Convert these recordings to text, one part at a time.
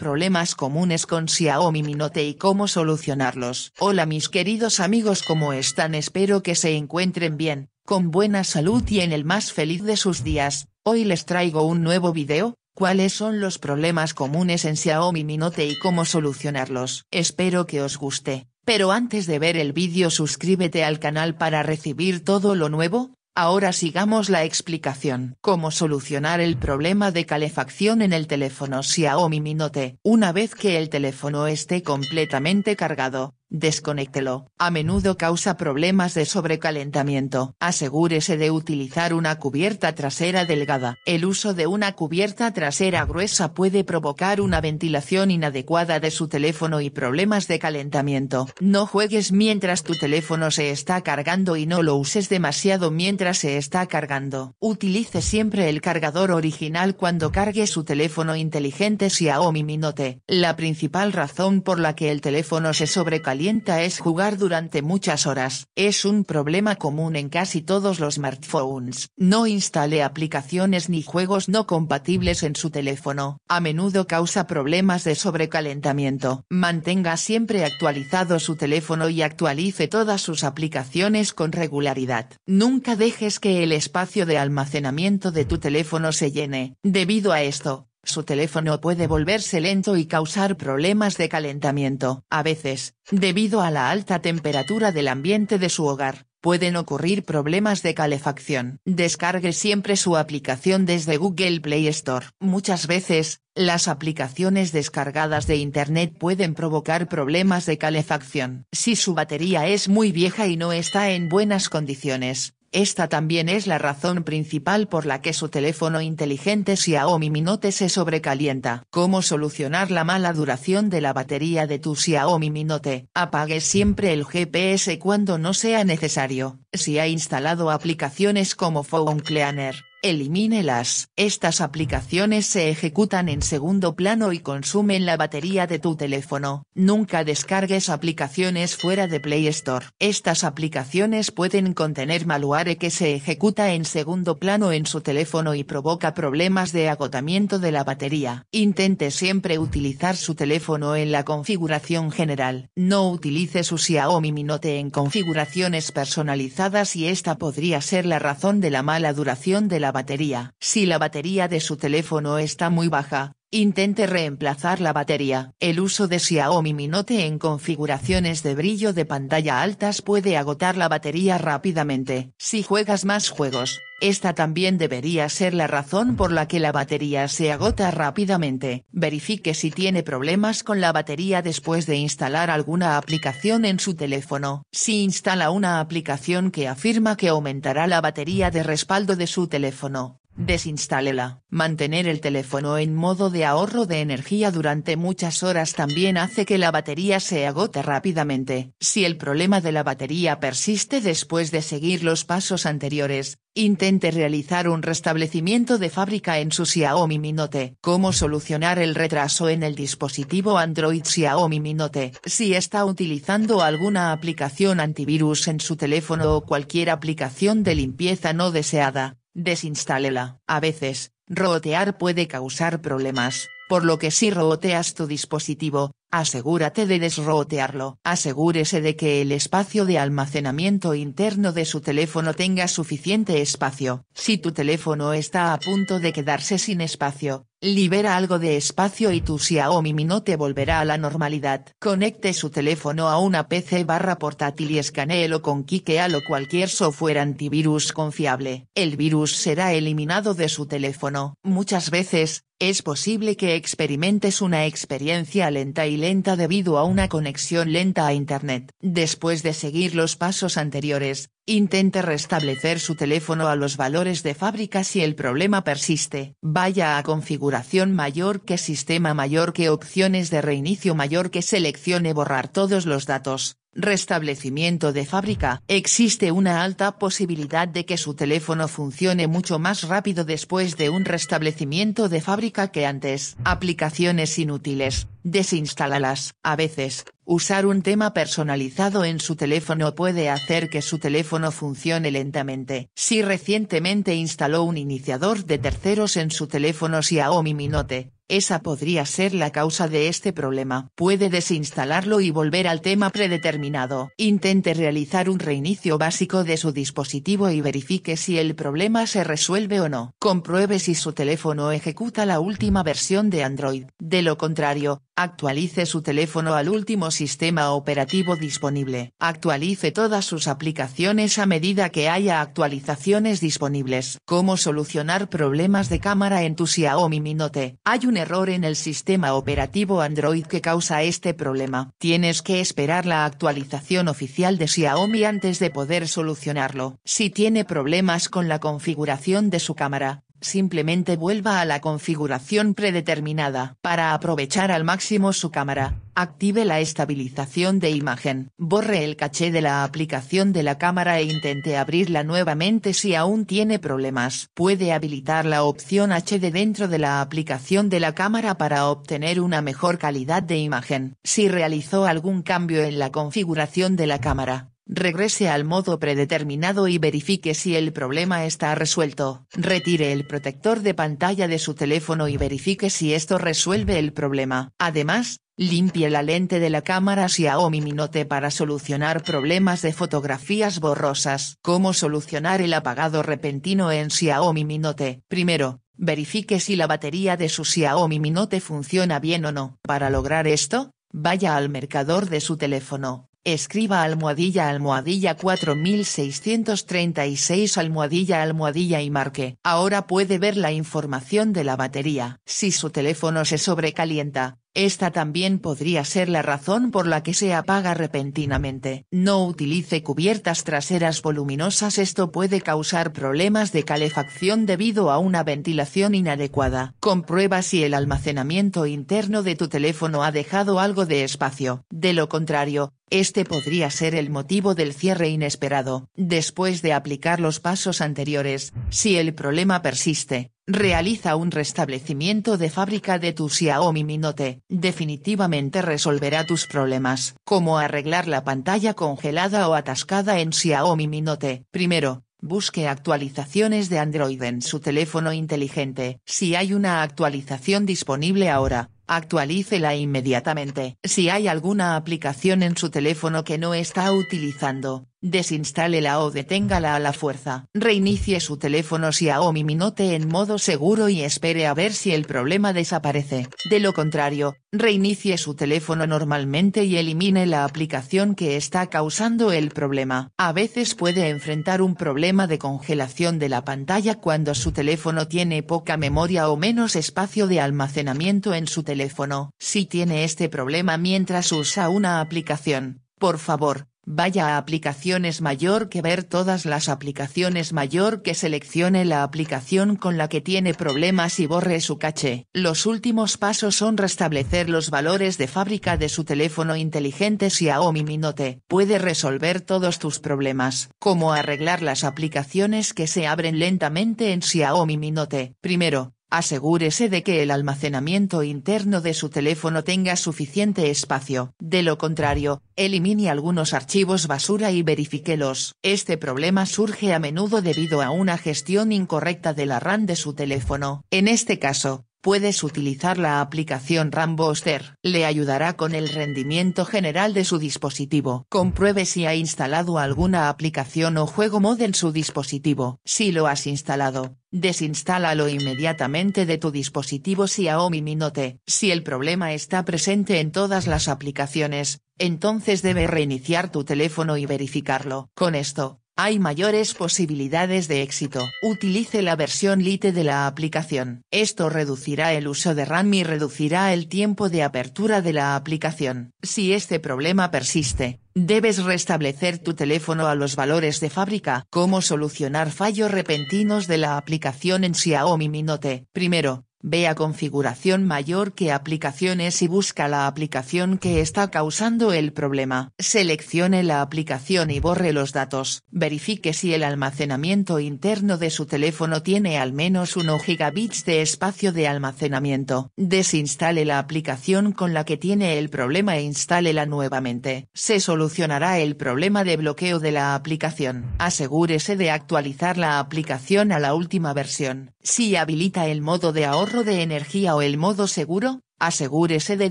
problemas comunes con Xiaomi Mi Note y cómo solucionarlos. Hola mis queridos amigos ¿cómo están? Espero que se encuentren bien, con buena salud y en el más feliz de sus días. Hoy les traigo un nuevo video, cuáles son los problemas comunes en Xiaomi Mi Note y cómo solucionarlos. Espero que os guste. Pero antes de ver el vídeo suscríbete al canal para recibir todo lo nuevo, Ahora sigamos la explicación. Cómo solucionar el problema de calefacción en el teléfono Xiaomi Mi Note. Una vez que el teléfono esté completamente cargado, Desconéctelo. A menudo causa problemas de sobrecalentamiento. Asegúrese de utilizar una cubierta trasera delgada. El uso de una cubierta trasera gruesa puede provocar una ventilación inadecuada de su teléfono y problemas de calentamiento. No juegues mientras tu teléfono se está cargando y no lo uses demasiado mientras se está cargando. Utilice siempre el cargador original cuando cargue su teléfono inteligente Xiaomi Mi Note. La principal razón por la que el teléfono se sobrecalienta es jugar durante muchas horas. Es un problema común en casi todos los smartphones. No instale aplicaciones ni juegos no compatibles en su teléfono. A menudo causa problemas de sobrecalentamiento. Mantenga siempre actualizado su teléfono y actualice todas sus aplicaciones con regularidad. Nunca dejes que el espacio de almacenamiento de tu teléfono se llene. Debido a esto, su teléfono puede volverse lento y causar problemas de calentamiento. A veces, debido a la alta temperatura del ambiente de su hogar, pueden ocurrir problemas de calefacción. Descargue siempre su aplicación desde Google Play Store. Muchas veces, las aplicaciones descargadas de Internet pueden provocar problemas de calefacción. Si su batería es muy vieja y no está en buenas condiciones, esta también es la razón principal por la que su teléfono inteligente Xiaomi Mi Note se sobrecalienta. ¿Cómo solucionar la mala duración de la batería de tu Xiaomi Mi Note? Apague siempre el GPS cuando no sea necesario. Si ha instalado aplicaciones como Phone Cleaner, Elimínelas. Estas aplicaciones se ejecutan en segundo plano y consumen la batería de tu teléfono. Nunca descargues aplicaciones fuera de Play Store. Estas aplicaciones pueden contener malware que se ejecuta en segundo plano en su teléfono y provoca problemas de agotamiento de la batería. Intente siempre utilizar su teléfono en la configuración general. No utilice su Xiaomi Mi Note en configuraciones personalizadas y esta podría ser la razón de la mala duración de la batería. Si la batería de su teléfono está muy baja, Intente reemplazar la batería. El uso de Xiaomi Mi Note en configuraciones de brillo de pantalla altas puede agotar la batería rápidamente. Si juegas más juegos, esta también debería ser la razón por la que la batería se agota rápidamente. Verifique si tiene problemas con la batería después de instalar alguna aplicación en su teléfono. Si instala una aplicación que afirma que aumentará la batería de respaldo de su teléfono, Desinstálela. Mantener el teléfono en modo de ahorro de energía durante muchas horas también hace que la batería se agote rápidamente. Si el problema de la batería persiste después de seguir los pasos anteriores, intente realizar un restablecimiento de fábrica en su Xiaomi Mi Note. ¿Cómo solucionar el retraso en el dispositivo Android Xiaomi Mi Note? Si está utilizando alguna aplicación antivirus en su teléfono o cualquier aplicación de limpieza no deseada, desinstálela. A veces, rotear puede causar problemas, por lo que si rooteas tu dispositivo, asegúrate de desrotearlo. Asegúrese de que el espacio de almacenamiento interno de su teléfono tenga suficiente espacio. Si tu teléfono está a punto de quedarse sin espacio, Libera algo de espacio y tu Xiaomi no te volverá a la normalidad. Conecte su teléfono a una PC barra portátil y escaneelo con Kikeal o cualquier software antivirus confiable. El virus será eliminado de su teléfono. Muchas veces, es posible que experimentes una experiencia lenta y lenta debido a una conexión lenta a Internet. Después de seguir los pasos anteriores, Intente restablecer su teléfono a los valores de fábrica si el problema persiste. Vaya a configuración mayor que sistema mayor que opciones de reinicio mayor que seleccione borrar todos los datos. Restablecimiento de fábrica. Existe una alta posibilidad de que su teléfono funcione mucho más rápido después de un restablecimiento de fábrica que antes. Aplicaciones inútiles. Desinstálalas. A veces, usar un tema personalizado en su teléfono puede hacer que su teléfono funcione lentamente. Si recientemente instaló un iniciador de terceros en su teléfono Xiaomi Mi Note, esa podría ser la causa de este problema. Puede desinstalarlo y volver al tema predeterminado. Intente realizar un reinicio básico de su dispositivo y verifique si el problema se resuelve o no. Compruebe si su teléfono ejecuta la última versión de Android. De lo contrario, Actualice su teléfono al último sistema operativo disponible. Actualice todas sus aplicaciones a medida que haya actualizaciones disponibles. ¿Cómo solucionar problemas de cámara en tu Xiaomi Mi Note? Hay un error en el sistema operativo Android que causa este problema. Tienes que esperar la actualización oficial de Xiaomi antes de poder solucionarlo. Si tiene problemas con la configuración de su cámara, simplemente vuelva a la configuración predeterminada. Para aprovechar al máximo su cámara, active la estabilización de imagen. Borre el caché de la aplicación de la cámara e intente abrirla nuevamente si aún tiene problemas. Puede habilitar la opción HD dentro de la aplicación de la cámara para obtener una mejor calidad de imagen. Si realizó algún cambio en la configuración de la cámara, regrese al modo predeterminado y verifique si el problema está resuelto. Retire el protector de pantalla de su teléfono y verifique si esto resuelve el problema. Además, Limpie la lente de la cámara Xiaomi Mi Note para solucionar problemas de fotografías borrosas. ¿Cómo solucionar el apagado repentino en Xiaomi Mi Note? Primero, verifique si la batería de su Xiaomi Mi Note funciona bien o no. Para lograr esto, vaya al mercador de su teléfono Escriba almohadilla almohadilla 4636 almohadilla almohadilla y marque. Ahora puede ver la información de la batería. Si su teléfono se sobrecalienta, esta también podría ser la razón por la que se apaga repentinamente. No utilice cubiertas traseras voluminosas esto puede causar problemas de calefacción debido a una ventilación inadecuada. Comprueba si el almacenamiento interno de tu teléfono ha dejado algo de espacio. De lo contrario, este podría ser el motivo del cierre inesperado, después de aplicar los pasos anteriores, si el problema persiste, realiza un restablecimiento de fábrica de tu Xiaomi Mi Note, definitivamente resolverá tus problemas. como arreglar la pantalla congelada o atascada en Xiaomi Mi Note. Primero, Busque actualizaciones de Android en su teléfono inteligente. Si hay una actualización disponible ahora, actualícela inmediatamente. Si hay alguna aplicación en su teléfono que no está utilizando, Desinstálela o deténgala a la fuerza. Reinicie su teléfono Xiaomi Mi Note en modo seguro y espere a ver si el problema desaparece. De lo contrario, reinicie su teléfono normalmente y elimine la aplicación que está causando el problema. A veces puede enfrentar un problema de congelación de la pantalla cuando su teléfono tiene poca memoria o menos espacio de almacenamiento en su teléfono. Si tiene este problema mientras usa una aplicación, por favor, Vaya a aplicaciones mayor que ver todas las aplicaciones mayor que seleccione la aplicación con la que tiene problemas y borre su caché. Los últimos pasos son restablecer los valores de fábrica de su teléfono inteligente Xiaomi Mi Note. Puede resolver todos tus problemas. como arreglar las aplicaciones que se abren lentamente en Xiaomi Mi Note. Primero, Asegúrese de que el almacenamiento interno de su teléfono tenga suficiente espacio. De lo contrario, elimine algunos archivos basura y verifíquelos. Este problema surge a menudo debido a una gestión incorrecta de la RAM de su teléfono. En este caso, puedes utilizar la aplicación Ramboster. Le ayudará con el rendimiento general de su dispositivo. Compruebe si ha instalado alguna aplicación o juego mod en su dispositivo. Si lo has instalado, desinstálalo inmediatamente de tu dispositivo Xiaomi Mi Note. Si el problema está presente en todas las aplicaciones, entonces debe reiniciar tu teléfono y verificarlo. Con esto, hay mayores posibilidades de éxito. Utilice la versión Lite de la aplicación. Esto reducirá el uso de RAM y reducirá el tiempo de apertura de la aplicación. Si este problema persiste, Debes restablecer tu teléfono a los valores de fábrica. ¿Cómo solucionar fallos repentinos de la aplicación en Xiaomi Mi Note? Primero, Vea configuración mayor que aplicaciones y busca la aplicación que está causando el problema. Seleccione la aplicación y borre los datos. Verifique si el almacenamiento interno de su teléfono tiene al menos 1 gigabits de espacio de almacenamiento. Desinstale la aplicación con la que tiene el problema e instálela nuevamente. Se solucionará el problema de bloqueo de la aplicación. Asegúrese de actualizar la aplicación a la última versión. Si habilita el modo de ahorro de energía o el modo seguro, asegúrese de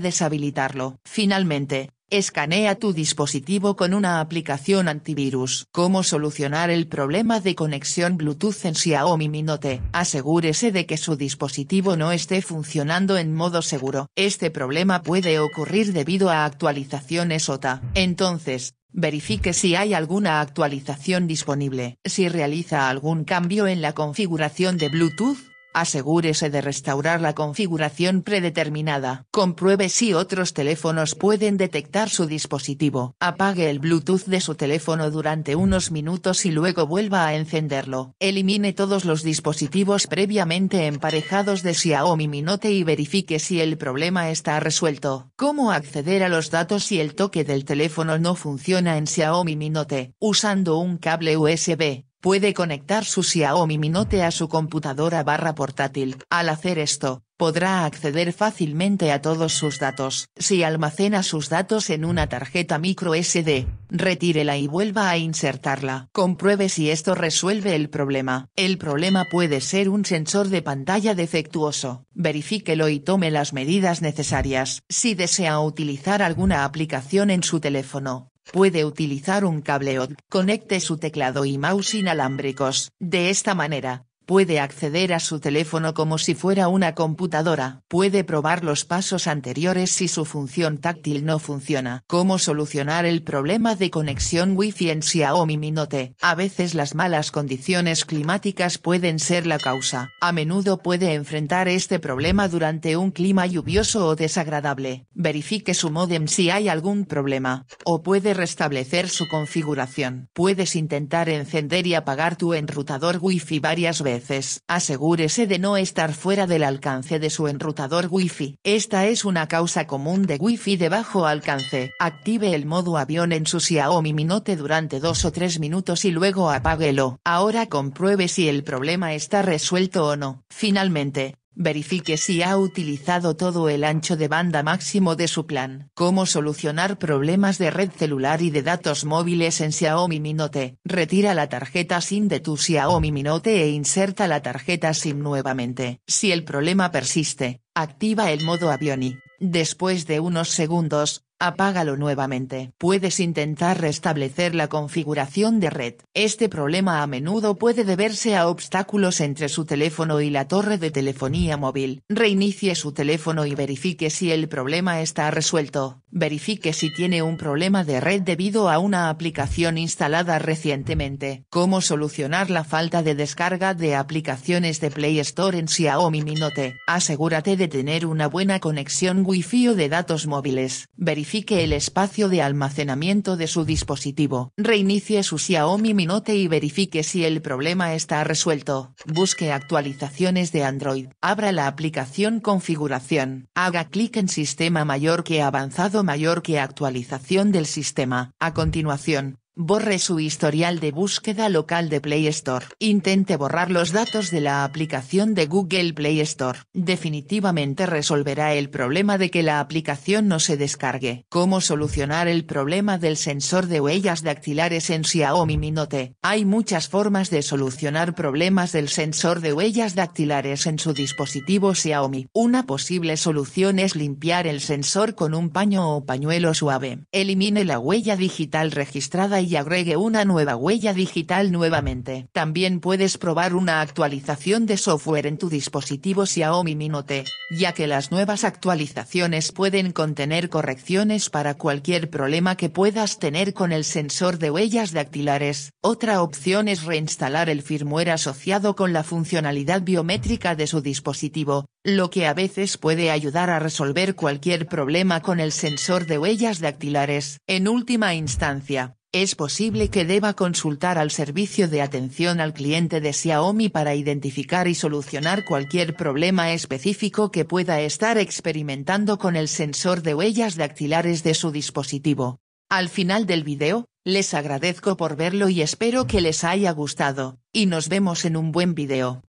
deshabilitarlo. Finalmente, escanea tu dispositivo con una aplicación antivirus. ¿Cómo solucionar el problema de conexión Bluetooth en Xiaomi Mi Note? Asegúrese de que su dispositivo no esté funcionando en modo seguro. Este problema puede ocurrir debido a actualizaciones OTA. Entonces, Verifique si hay alguna actualización disponible. Si realiza algún cambio en la configuración de Bluetooth, Asegúrese de restaurar la configuración predeterminada. Compruebe si otros teléfonos pueden detectar su dispositivo. Apague el Bluetooth de su teléfono durante unos minutos y luego vuelva a encenderlo. Elimine todos los dispositivos previamente emparejados de Xiaomi Mi Note y verifique si el problema está resuelto. ¿Cómo acceder a los datos si el toque del teléfono no funciona en Xiaomi Mi Note? Usando un cable USB. Puede conectar su Xiaomi Mi Note a su computadora barra portátil. Al hacer esto, podrá acceder fácilmente a todos sus datos. Si almacena sus datos en una tarjeta micro SD, retírela y vuelva a insertarla. Compruebe si esto resuelve el problema. El problema puede ser un sensor de pantalla defectuoso. Verifíquelo y tome las medidas necesarias. Si desea utilizar alguna aplicación en su teléfono, puede utilizar un cable OD. Conecte su teclado y mouse inalámbricos. De esta manera, puede acceder a su teléfono como si fuera una computadora, puede probar los pasos anteriores si su función táctil no funciona. ¿Cómo solucionar el problema de conexión Wi-Fi en Xiaomi Mi Note? A veces las malas condiciones climáticas pueden ser la causa. A menudo puede enfrentar este problema durante un clima lluvioso o desagradable. Verifique su módem si hay algún problema, o puede restablecer su configuración. Puedes intentar encender y apagar tu enrutador Wi-Fi varias veces Asegúrese de no estar fuera del alcance de su enrutador Wi-Fi. Esta es una causa común de Wi-Fi de bajo alcance. Active el modo avión en su Xiaomi Mi Note durante 2 o 3 minutos y luego apáguelo. Ahora compruebe si el problema está resuelto o no. Finalmente, verifique si ha utilizado todo el ancho de banda máximo de su plan. Cómo solucionar problemas de red celular y de datos móviles en Xiaomi Mi Note. Retira la tarjeta SIM de tu Xiaomi Mi Note e inserta la tarjeta SIM nuevamente. Si el problema persiste, activa el modo Avioni. Después de unos segundos, Apágalo nuevamente. Puedes intentar restablecer la configuración de red. Este problema a menudo puede deberse a obstáculos entre su teléfono y la torre de telefonía móvil. Reinicie su teléfono y verifique si el problema está resuelto. Verifique si tiene un problema de red debido a una aplicación instalada recientemente. ¿Cómo solucionar la falta de descarga de aplicaciones de Play Store en Xiaomi Mi Note? Asegúrate de tener una buena conexión Wi-Fi o de datos móviles. Verifique Verifique el espacio de almacenamiento de su dispositivo. Reinicie su Xiaomi Mi Note y verifique si el problema está resuelto. Busque actualizaciones de Android. Abra la aplicación Configuración. Haga clic en Sistema mayor que avanzado mayor que actualización del sistema. A continuación, Borre su historial de búsqueda local de Play Store. Intente borrar los datos de la aplicación de Google Play Store. Definitivamente resolverá el problema de que la aplicación no se descargue. ¿Cómo solucionar el problema del sensor de huellas dactilares en Xiaomi Mi Note? Hay muchas formas de solucionar problemas del sensor de huellas dactilares en su dispositivo Xiaomi. Una posible solución es limpiar el sensor con un paño o pañuelo suave. Elimine la huella digital registrada y y agregue una nueva huella digital nuevamente. También puedes probar una actualización de software en tu dispositivo Xiaomi Mi Note, ya que las nuevas actualizaciones pueden contener correcciones para cualquier problema que puedas tener con el sensor de huellas dactilares. Otra opción es reinstalar el firmware asociado con la funcionalidad biométrica de su dispositivo, lo que a veces puede ayudar a resolver cualquier problema con el sensor de huellas dactilares. En última instancia, es posible que deba consultar al servicio de atención al cliente de Xiaomi para identificar y solucionar cualquier problema específico que pueda estar experimentando con el sensor de huellas dactilares de su dispositivo. Al final del video, les agradezco por verlo y espero que les haya gustado, y nos vemos en un buen video.